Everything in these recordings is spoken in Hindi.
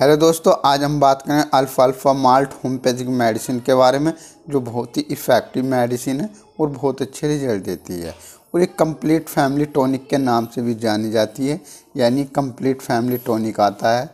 हेलो दोस्तों आज हम बात करें alpha alpha malt homeopathic medicine के बारे में जो बहुत ही इफ़ेक्टिव मेडिसिन है और बहुत अच्छे रिजल्ट देती है और एक कंप्लीट फैमिली टॉनिक के नाम से भी जानी जाती है यानी कंप्लीट फैमिली टॉनिक आता है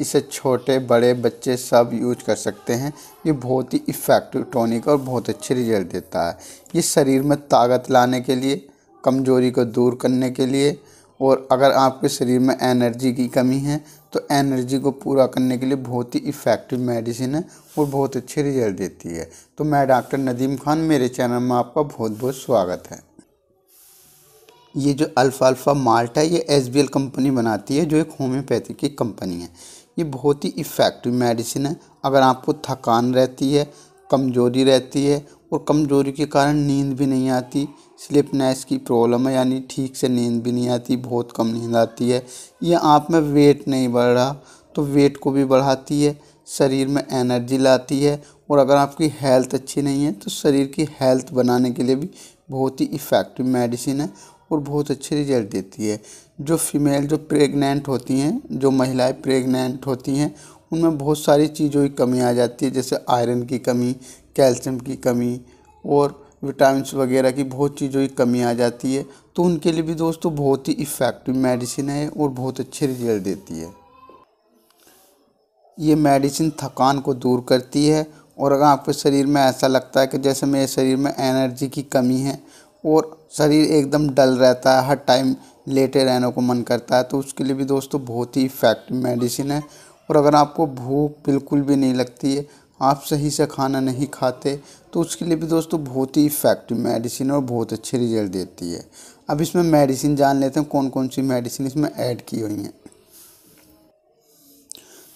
इसे छोटे बड़े बच्चे सब यूज कर सकते हैं ये बहुत ही इफ़ेक्टिव टॉनिक और बहुत अच्छे रिजल्ट देता है ये शरीर में ताकत लाने के लिए कमजोरी को दूर करने के लिए और अगर आपके शरीर में एनर्जी की कमी है तो एनर्जी को पूरा करने के लिए बहुत ही इफ़ेक्टिव मेडिसिन है और बहुत अच्छे रिजल्ट देती है तो मैं डॉक्टर नदीम खान मेरे चैनल में आपका बहुत बहुत स्वागत है ये जो अल्फ़ा अल्फ़ा माल्ट है ये एस कंपनी बनाती है जो एक होम्योपैथी की कंपनी है ये बहुत ही इफ़ेक्टिव मेडिसिन है अगर आपको थकान रहती है कमज़ोरी रहती है और कमज़ोरी के कारण नींद भी नहीं आती स्लिपनेस की प्रॉब्लम है यानी ठीक से नींद भी नहीं आती बहुत कम नींद आती है या आप में वेट नहीं बढ़ रहा तो वेट को भी बढ़ाती है शरीर में एनर्जी लाती है और अगर आपकी हेल्थ अच्छी नहीं है तो शरीर की हेल्थ बनाने के लिए भी बहुत ही इफ़ेक्टिव मेडिसिन है और बहुत अच्छे रिजल्ट देती है जो फीमेल जो प्रेग्नेंट होती हैं जो महिलाएं प्रेग्नेंट होती हैं उनमें बहुत सारी चीज़ों की कमी आ जाती है जैसे आयरन की कमी कैल्शियम की कमी और विटामिन वगैरह की बहुत चीज़ों की कमी आ जाती है तो उनके लिए भी दोस्तों बहुत ही इफ़ेक्टिव मेडिसिन है और बहुत अच्छे रिजल्ट देती है ये मेडिसिन थकान को दूर करती है और अगर आपके शरीर में ऐसा लगता है कि जैसे मेरे शरीर में एनर्जी की कमी है और शरीर एकदम डल रहता है हर टाइम लेटे रहने को मन करता है तो उसके लिए भी दोस्तों बहुत ही इफ़ेक्टिव मेडिसिन है और अगर आपको भूख बिल्कुल भी नहीं लगती है आप सही से खाना नहीं खाते तो उसके लिए भी दोस्तों बहुत ही इफ़ेक्टिव मेडिसिन और बहुत अच्छे रिजल्ट देती है अब इसमें मेडिसिन जान लेते हैं कौन कौन सी मेडिसिन इसमें ऐड की हुई हैं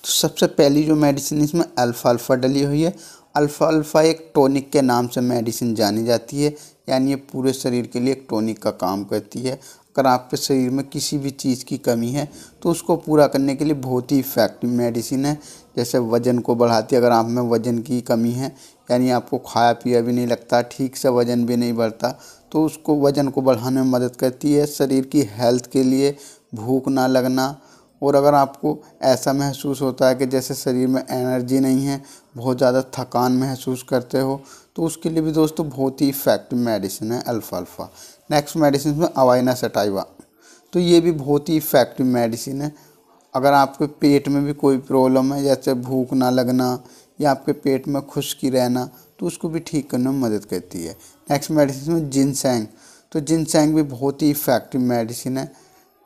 तो सबसे पहली जो मेडिसिन इसमें अल्फ़ा अल्फ़ा डली हुई है अल्फ़ा अल्फ़ा एक टॉनिक के नाम से मेडिसिन जानी जाती है यानी ये पूरे शरीर के लिए एक टॉनिक का काम करती है अगर आपके शरीर में किसी भी चीज़ की कमी है तो उसको पूरा करने के लिए बहुत ही इफ़ेक्टिव मेडिसिन है जैसे वज़न को बढ़ाती है अगर आप में वज़न की कमी है यानी आपको खाया पिया भी नहीं लगता ठीक से वज़न भी नहीं बढ़ता तो उसको वज़न को बढ़ाने में मदद करती है शरीर की हेल्थ के लिए भूख ना लगना और अगर आपको ऐसा महसूस होता है कि जैसे शरीर में एनर्जी नहीं है बहुत ज़्यादा थकान महसूस करते हो तो उसके लिए भी दोस्तों बहुत ही इफ़ेक्टिव मेडिसिन है अल्फ़ा अल्फ़ा नेक्स्ट मेडिसिन में अवाइना सटाइवा तो ये भी बहुत ही इफ़ेक्टिव मेडिसिन है अगर आपके पेट में भी कोई प्रॉब्लम है जैसे भूख ना लगना या आपके पेट में खुश्की रहना तो उसको भी ठीक करने में मदद करती है नेक्स्ट मेडिसिन में जिनसेंग तो जिनसेंग भी बहुत ही इफ़ेक्टिव मेडिसिन है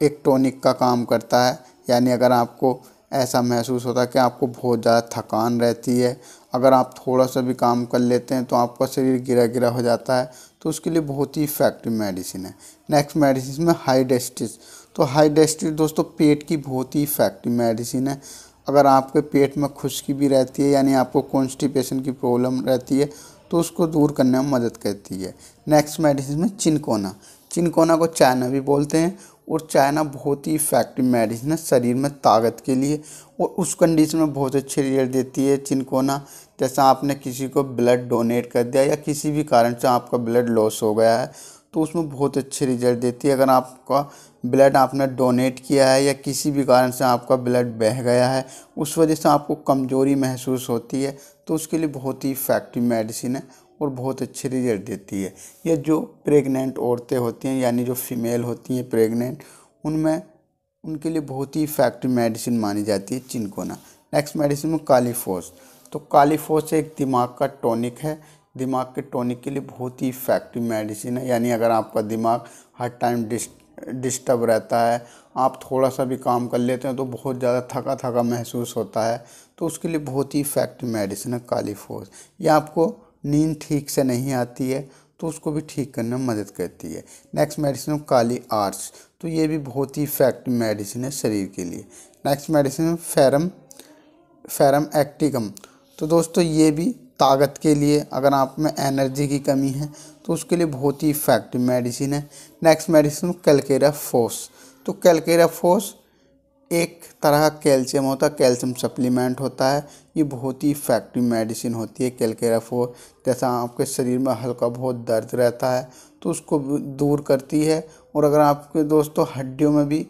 एक टॉनिक का काम करता है यानी अगर आपको ऐसा महसूस होता है कि आपको बहुत ज़्यादा थकान रहती है अगर आप थोड़ा सा भी काम कर लेते हैं तो आपका शरीर गिरा गिरा हो जाता है तो उसके लिए बहुत ही इफेक्टिव मेडिसिन है नेक्स्ट मेडिसिन में हाइडेस्टिस तो हाइडेस्टिस दोस्तों पेट की बहुत ही इफेक्टिव मेडिसिन है अगर आपके पेट में खुश्की भी रहती है यानी आपको कॉन्स्टिपेशन की प्रॉब्लम रहती है तो उसको दूर करने में मदद करती है नेक्स्ट मेडिसिन में चिनकोना चिनकोना को चाइना भी बोलते हैं और चाइना बहुत ही इफेक्टिव मेडिसिन है शरीर में ताकत के लिए और उस कंडीशन में बहुत अच्छे रिजल्ट देती है जिनको ना जैसा आपने किसी को ब्लड डोनेट कर दिया या किसी भी कारण से आपका ब्लड लॉस हो गया है तो उसमें बहुत अच्छे रिजल्ट देती है अगर आपका ब्लड आपने डोनेट किया है या किसी भी कारण से आपका ब्लड बह गया है उस वजह से आपको कमज़ोरी महसूस होती है तो उसके लिए बहुत ही इफेक्टिव मेडिसिन है और बहुत अच्छे रिजल्ट देती है या जो प्रेग्नेंट औरतें होती हैं यानी जो फीमेल होती हैं प्रेग्नेंट उनमें उनके लिए बहुत ही इफेक्टिव मेडिसिन मानी जाती है चिनकोना नेक्स्ट मेडिसिन में कालीफोस तो कालीफोस एक दिमाग का टॉनिक है दिमाग के टॉनिक के लिए बहुत ही इफेक्टिव मेडिसिन है यानी अगर आपका दिमाग हर टाइम डिस्टर्ब रहता है आप थोड़ा सा भी काम कर लेते हैं तो बहुत ज़्यादा थका थका महसूस होता है तो उसके लिए बहुत ही इफेक्टिव मेडिसिन है कालीफोस ये आपको नींद ठीक से नहीं आती है तो उसको भी ठीक करने में मदद करती है नेक्स्ट मेडिसिन हो काली आर्च तो ये भी बहुत ही इफेक्टिव मेडिसिन है शरीर के लिए नेक्स्ट मेडिसिन फेरम फेरम एक्टिकम तो दोस्तों ये भी ताकत के लिए अगर आप में एनर्जी की कमी है तो उसके लिए बहुत ही इफेक्टिव मेडिसिन है नेक्स्ट मेडिसिन कैलकेरा फोस तो कैलकेरा फोस एक तरह का कैल्शियम होता है कैल्शियम सप्लीमेंट होता है ये बहुत ही इफेक्टिव मेडिसिन होती है कैलकेराफोर जैसा आपके शरीर में हल्का बहुत दर्द रहता है तो उसको दूर करती है और अगर आपके दोस्तों हड्डियों में भी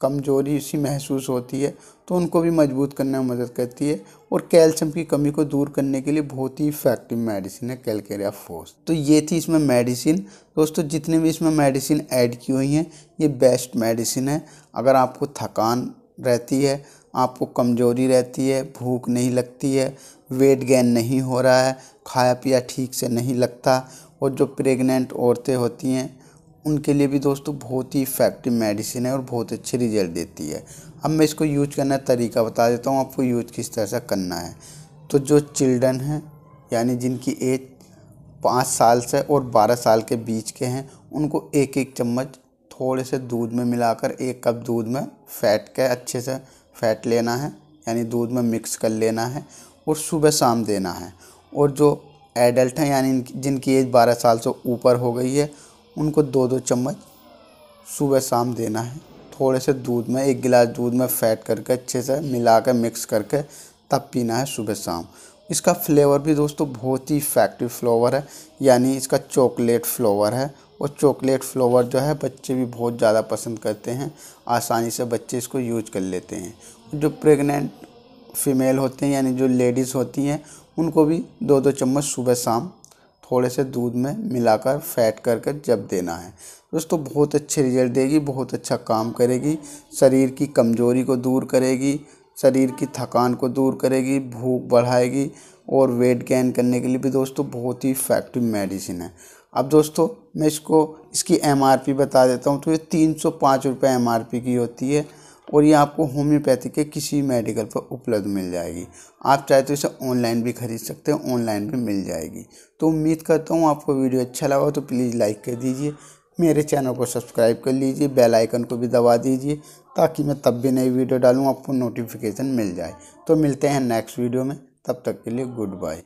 कमजोरी इसी महसूस होती है तो उनको भी मजबूत करने में मदद करती है और कैल्शियम की कमी को दूर करने के लिए बहुत ही इफेक्टिव मेडिसिन है कैलकेरिया फोर्स तो ये थी इसमें मेडिसिन दोस्तों जितने भी इसमें मेडिसिन ऐड की हुई हैं ये बेस्ट मेडिसिन है अगर आपको थकान रहती है आपको कमज़ोरी रहती है भूख नहीं लगती है वेट गेन नहीं हो रहा है खाया पिया ठीक से नहीं लगता और जो प्रेग्नेंट औरतें होती हैं उनके लिए भी दोस्तों बहुत ही इफेक्टिव मेडिसिन है और बहुत अच्छे रिजल्ट देती है अब मैं इसको यूज करने का तरीका बता देता हूँ आपको यूज किस तरह से करना है तो जो चिल्ड्रन हैं यानी जिनकी एज पाँच साल से और बारह साल के बीच के हैं उनको एक एक चम्मच थोड़े से दूध में मिलाकर एक कप दूध में फैट के अच्छे से फैट लेना है यानी दूध में मिक्स कर लेना है और सुबह शाम देना है और जो एडल्ट हैं यानी जिनकी एज बारह साल से ऊपर हो गई है उनको दो दो चम्मच सुबह शाम देना है थोड़े से दूध में एक गिलास दूध में फैट करके अच्छे से मिला कर मिक्स करके तब पीना है सुबह शाम इसका फ्लेवर भी दोस्तों बहुत ही इफेक्टिव फ्लेवर है यानी इसका चॉकलेट फ्लेवर है और चॉकलेट फ्लेवर जो है बच्चे भी बहुत ज़्यादा पसंद करते हैं आसानी से बच्चे इसको यूज कर लेते हैं जो प्रेग्नेंट फीमेल होते हैं यानी जो लेडीज़ होती हैं उनको भी दो दो चम्मच सुबह शाम थोड़े से दूध में मिलाकर फैट कर कर जब देना है दोस्तों बहुत अच्छे रिजल्ट देगी बहुत अच्छा काम करेगी शरीर की कमज़ोरी को दूर करेगी शरीर की थकान को दूर करेगी भूख बढ़ाएगी और वेट गेन करने के लिए भी दोस्तों बहुत ही इफेक्टिव मेडिसिन है अब दोस्तों मैं इसको इसकी एमआरपी बता देता हूँ तो ये तीन सौ पाँच रुपये एम की होती है और ये आपको होम्योपैथी के किसी मेडिकल पर उपलब्ध मिल जाएगी आप चाहे तो इसे ऑनलाइन भी खरीद सकते हैं ऑनलाइन भी मिल जाएगी तो उम्मीद करता हूँ आपको वीडियो अच्छा लगा तो प्लीज़ लाइक कर दीजिए मेरे चैनल को सब्सक्राइब कर लीजिए बेल आइकन को भी दबा दीजिए ताकि मैं तब भी नई वीडियो डालूँ आपको नोटिफिकेशन मिल जाए तो मिलते हैं नेक्स्ट वीडियो में तब तक के लिए गुड बाय